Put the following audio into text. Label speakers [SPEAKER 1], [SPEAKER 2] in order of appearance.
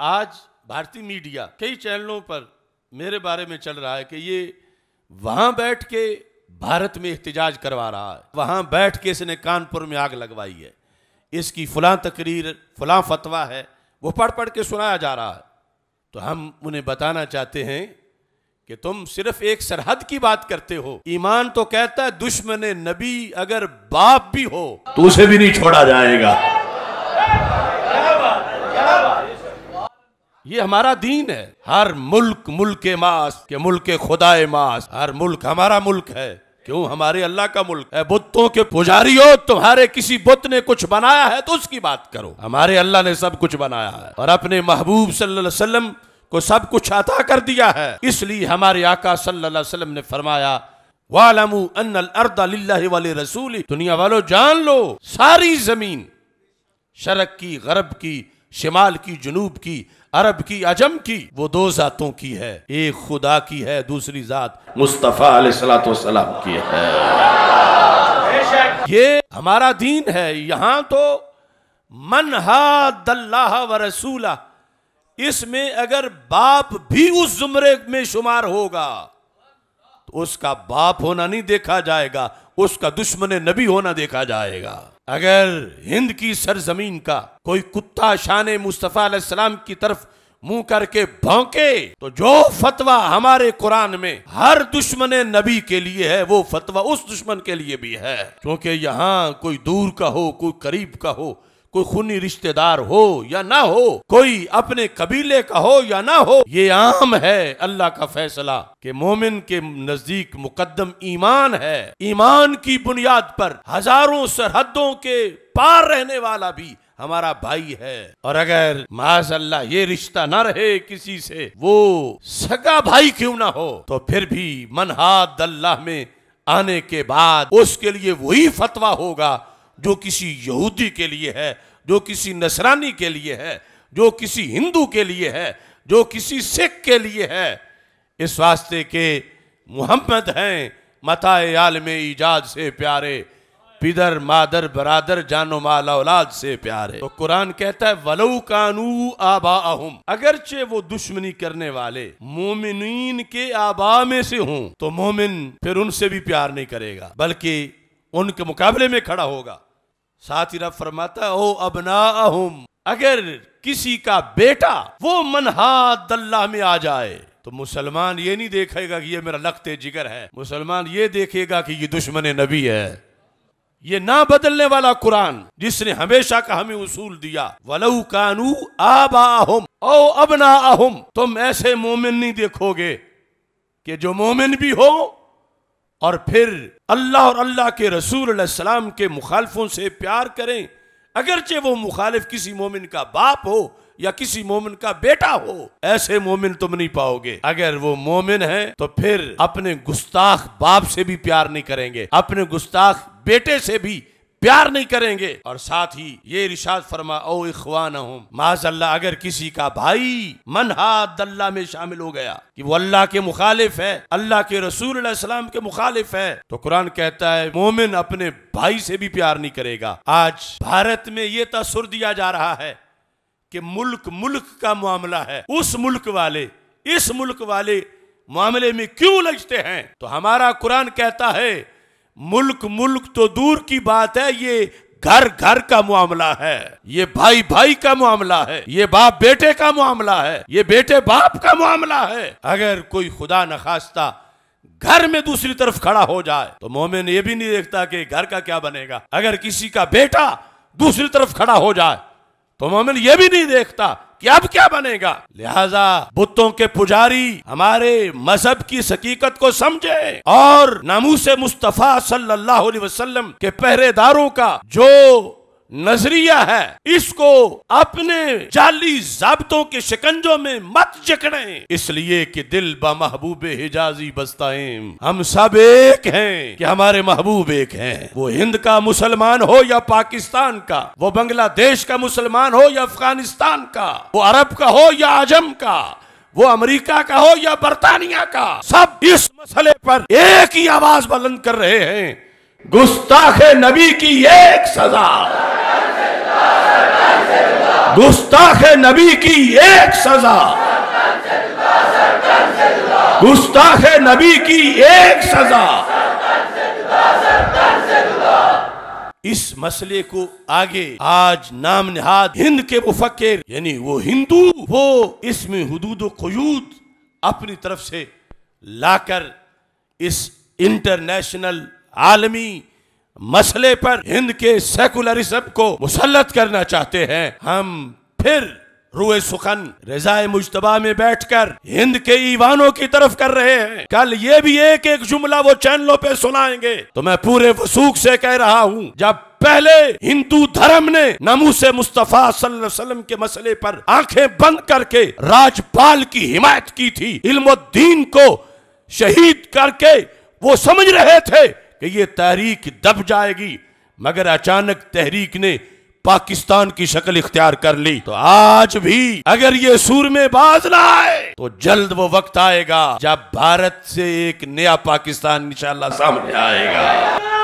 [SPEAKER 1] आज भारतीय मीडिया कई चैनलों पर मेरे बारे में चल रहा है कि ये वहां बैठ के भारत में एहतजाज करवा रहा है वहां बैठ के इसने कानपुर में आग लगवाई है इसकी फलां तकरीर फलां फतवा है वो पढ़ पढ़ के सुनाया जा रहा है तो हम उन्हें बताना चाहते हैं कि तुम सिर्फ एक सरहद की बात करते हो ईमान तो कहता है दुश्मन नबी अगर बाप भी हो तो उसे भी नहीं छोड़ा जाएगा ये हमारा दीन है हर मुल्क मुल्क मास के मुल्क खुदाए मास हर मुल्क हमारा मुल्क है क्यों हमारे अल्लाह का मुल्क है बुतों के पुजारी हो तुम्हारे किसी बुत ने कुछ बनाया है तो उसकी बात करो हमारे अल्लाह ने सब कुछ बनाया है और अपने महबूब सल्लल्लाहु अलैहि वसल्लम को सब कुछ अता कर दिया है इसलिए हमारे आका सल्लल्लाहु अलैहि वसल्लम ने फरमाया वालमू वाले रसूल दुनिया वालों जान लो सारी जमीन शरक की गरब की शिमाल की जुनूब की अरब की अजम की वो दो जातों की है एक खुदा की है दूसरी जात मुस्तफ़ा सलाम की है ये हमारा दीन है यहां तो मन दल्लाह व रसूला इसमें अगर बाप भी उस जुमरे में शुमार होगा तो उसका बाप होना नहीं देखा जाएगा उसका दुश्मन नबी होना देखा जाएगा अगर हिंद की सरजमीन का कोई कुत्ता शान मुस्तफ़ा सलाम की तरफ मुंह करके भौंके तो जो फतवा हमारे कुरान में हर दुश्मन नबी के लिए है वो फतवा उस दुश्मन के लिए भी है क्योंकि यहाँ कोई दूर का हो कोई करीब का हो कोई खूनी रिश्तेदार हो या ना हो कोई अपने कबीले का हो या ना हो ये आम है अल्लाह का फैसला कि मोमिन के नजदीक मुकदम ईमान है ईमान की बुनियाद पर हजारों सरहदों के पार रहने वाला भी हमारा भाई है और अगर माज अल्लाह ये रिश्ता ना रहे किसी से वो सगा भाई क्यों ना हो तो फिर भी मनहाद अल्लाह में आने के बाद उसके लिए वही फतवा होगा जो किसी यहूदी के लिए है जो किसी नसरानी के लिए है जो किसी हिंदू के लिए है जो किसी सिख के लिए है इस वास्ते के मोहम्मद हैं मताए में ईजाद से प्यारे पिदर मादर बरादर जानो माल औलाद से प्यारे तो कुरान कहता है वलऊ कानू आबा अगरचे वो दुश्मनी करने वाले मोमिन के आबा में से हों तो मोमिन फिर उनसे भी प्यार नहीं करेगा बल्कि उनके मुकाबले में खड़ा होगा साथ ही फरमाता ओ अबना अगर किसी का बेटा वो मनहाद अल्लाह में आ जाए तो मुसलमान ये नहीं देखेगा कि ये मेरा लखते जिगर है मुसलमान ये देखेगा कि ये दुश्मन नबी है ये ना बदलने वाला कुरान जिसने हमेशा का हमें उसूल दिया वलऊ कानू आबा ओ अबना तुम ऐसे मोमिन नहीं देखोगे कि जो मोमिन भी हो और फिर अल्लाह और अल्लाह के रसूल सलाम के मुखालफों से प्यार करें अगरचे वो मुखालिफ किसी मोमिन का बाप हो या किसी मोमिन का बेटा हो ऐसे मोमिन तुम नहीं पाओगे अगर वो मोमिन है तो फिर अपने गुस्ताख बाप से भी प्यार नहीं करेंगे अपने गुस्ताख बेटे से भी प्यार नहीं करेंगे और साथ ही ये रिशाद फरमा ओ इखवान माजल्ला अगर किसी का भाई मनहा अल्लाह में शामिल हो गया कि वो अल्लाह के मुखालिफ है अल्लाह के रसूल के मुखालिफ है तो कुरान कहता है मोमिन अपने भाई से भी प्यार नहीं करेगा आज भारत में ये तसुर दिया जा रहा है कि मुल्क मुल्क का मामला है उस मुल्क वाले इस मुल्क वाले मामले में क्यों लजते हैं तो हमारा कुरान कहता है मुल्क मुल्क तो दूर की बात है ये घर घर का मामला है ये भाई भाई का मामला है ये बाप बेटे का मामला है ये बेटे बाप का मामला है अगर कोई खुदा नखास्ता घर में दूसरी तरफ खड़ा हो जाए तो मोमिन ये भी नहीं देखता कि घर का क्या बनेगा अगर किसी का बेटा दूसरी तरफ खड़ा हो जाए तो मोमिन ये भी नहीं देखता कि अब क्या बनेगा लिहाजा बुतों के पुजारी हमारे मजहब की हकीकत को समझे और नामूस मुस्तफ़ा सल्लल्लाहु के पहरेदारों का जो नजरिया है इसको अपने जाली जाबतों के शिकंजों में मत जकड़े इसलिए कि दिल ब महबूब हिजाजी बस्ताइम हम सब एक हैं कि हमारे महबूब एक हैं वो हिंद का मुसलमान हो या पाकिस्तान का वो बांग्लादेश का मुसलमान हो या अफगानिस्तान का वो अरब का हो या आजम का वो अमेरिका का हो या बरतानिया का सब इस मसले पर एक ही आवाज बुलंद कर रहे हैं गुस्ताखे नबी की एक सजा गुस्ताख नबी की एक सजा गुस्ताख नबी की एक सजा इस मसले को आगे आज नाम निहाद हिंद के मुफक्र यानी वो हिंदू वो इसमें हदूद खयूद अपनी तरफ से लाकर इस इंटरनेशनल आलमी मसले पर हिंद के सेकुलरिज्म को मुसलत करना चाहते हैं हम फिर रुए सुखन रजाए मुशतबा में बैठकर हिंद के ईवानों की तरफ कर रहे हैं कल ये भी एक एक जुमला वो चैनलों पे सुनाएंगे तो मैं पूरे वसूख से कह रहा हूँ जब पहले हिंदू धर्म ने नमू से मुस्तफ़ा वसल्लम के मसले पर आंखें बंद करके राजपाल की हिमायत की थी इल्म को शहीद करके वो समझ रहे थे कि ये तहरीक दब जाएगी मगर अचानक तहरीक ने पाकिस्तान की शक्ल इख्तियार कर ली तो आज भी अगर ये सूर में बाज ना आए तो जल्द वो वक्त आएगा जब भारत से एक नया पाकिस्तान इंशाला सामने आएगा